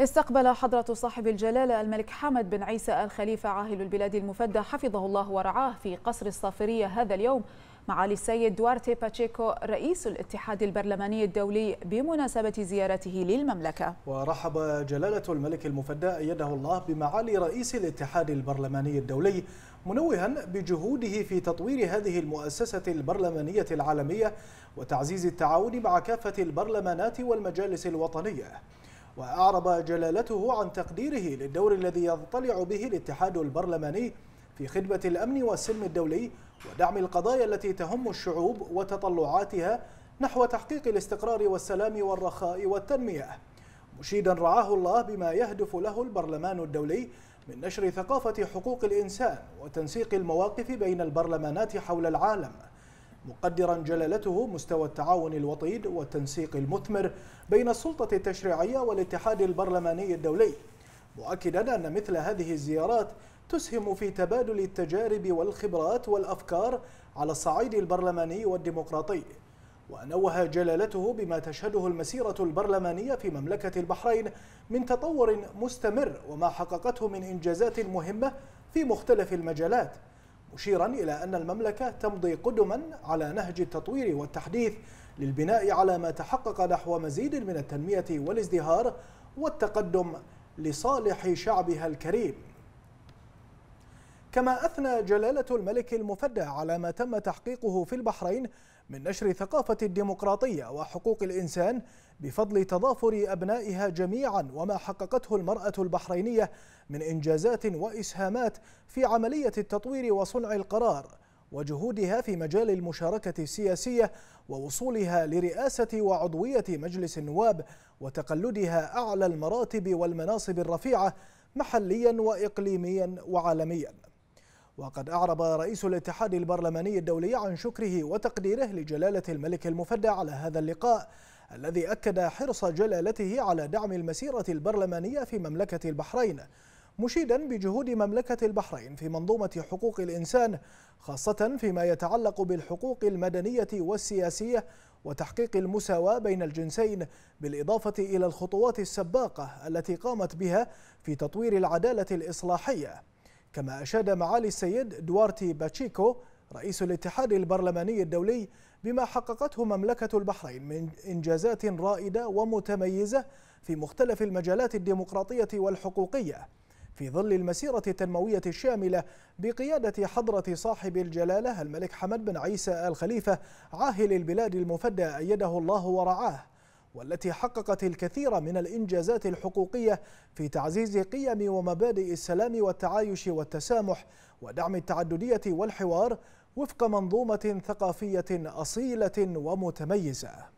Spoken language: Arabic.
استقبل حضرة صاحب الجلالة الملك حمد بن عيسى الخليفة عاهل البلاد المفدى حفظه الله ورعاه في قصر الصافرية هذا اليوم معالي السيد دوارتي باتشيكو رئيس الاتحاد البرلماني الدولي بمناسبة زيارته للمملكة ورحب جلالة الملك المفدى أيده الله بمعالي رئيس الاتحاد البرلماني الدولي منوها بجهوده في تطوير هذه المؤسسة البرلمانية العالمية وتعزيز التعاون مع كافة البرلمانات والمجالس الوطنية وأعرب جلالته عن تقديره للدور الذي يضطلع به الاتحاد البرلماني في خدمة الأمن والسلم الدولي ودعم القضايا التي تهم الشعوب وتطلعاتها نحو تحقيق الاستقرار والسلام والرخاء والتنمية مشيدا رعاه الله بما يهدف له البرلمان الدولي من نشر ثقافة حقوق الإنسان وتنسيق المواقف بين البرلمانات حول العالم مقدرا جلالته مستوى التعاون الوطيد والتنسيق المثمر بين السلطة التشريعية والاتحاد البرلماني الدولي مؤكدا أن مثل هذه الزيارات تسهم في تبادل التجارب والخبرات والأفكار على الصعيد البرلماني والديمقراطي ونوه جلالته بما تشهده المسيرة البرلمانية في مملكة البحرين من تطور مستمر وما حققته من إنجازات مهمة في مختلف المجالات مشيرا إلى أن المملكة تمضي قدما على نهج التطوير والتحديث للبناء على ما تحقق نحو مزيد من التنمية والازدهار والتقدم لصالح شعبها الكريم كما أثنى جلالة الملك المفدى على ما تم تحقيقه في البحرين من نشر ثقافة الديمقراطية وحقوق الإنسان بفضل تضافر أبنائها جميعا وما حققته المرأة البحرينية من إنجازات وإسهامات في عملية التطوير وصنع القرار وجهودها في مجال المشاركة السياسية ووصولها لرئاسة وعضوية مجلس النواب وتقلدها أعلى المراتب والمناصب الرفيعة محليا وإقليميا وعالميا وقد أعرب رئيس الاتحاد البرلماني الدولي عن شكره وتقديره لجلالة الملك المفدى على هذا اللقاء الذي أكد حرص جلالته على دعم المسيرة البرلمانية في مملكة البحرين مشيدا بجهود مملكة البحرين في منظومة حقوق الإنسان خاصة فيما يتعلق بالحقوق المدنية والسياسية وتحقيق المساواة بين الجنسين بالإضافة إلى الخطوات السباقة التي قامت بها في تطوير العدالة الإصلاحية كما أشاد معالي السيد دوارتي باتشيكو رئيس الاتحاد البرلماني الدولي بما حققته مملكة البحرين من إنجازات رائدة ومتميزة في مختلف المجالات الديمقراطية والحقوقية في ظل المسيرة التنموية الشاملة بقيادة حضرة صاحب الجلالة الملك حمد بن عيسى آل خليفة عاهل البلاد المفدى أيده الله ورعاه والتي حققت الكثير من الإنجازات الحقوقية في تعزيز قيم ومبادئ السلام والتعايش والتسامح ودعم التعددية والحوار وفق منظومة ثقافية أصيلة ومتميزة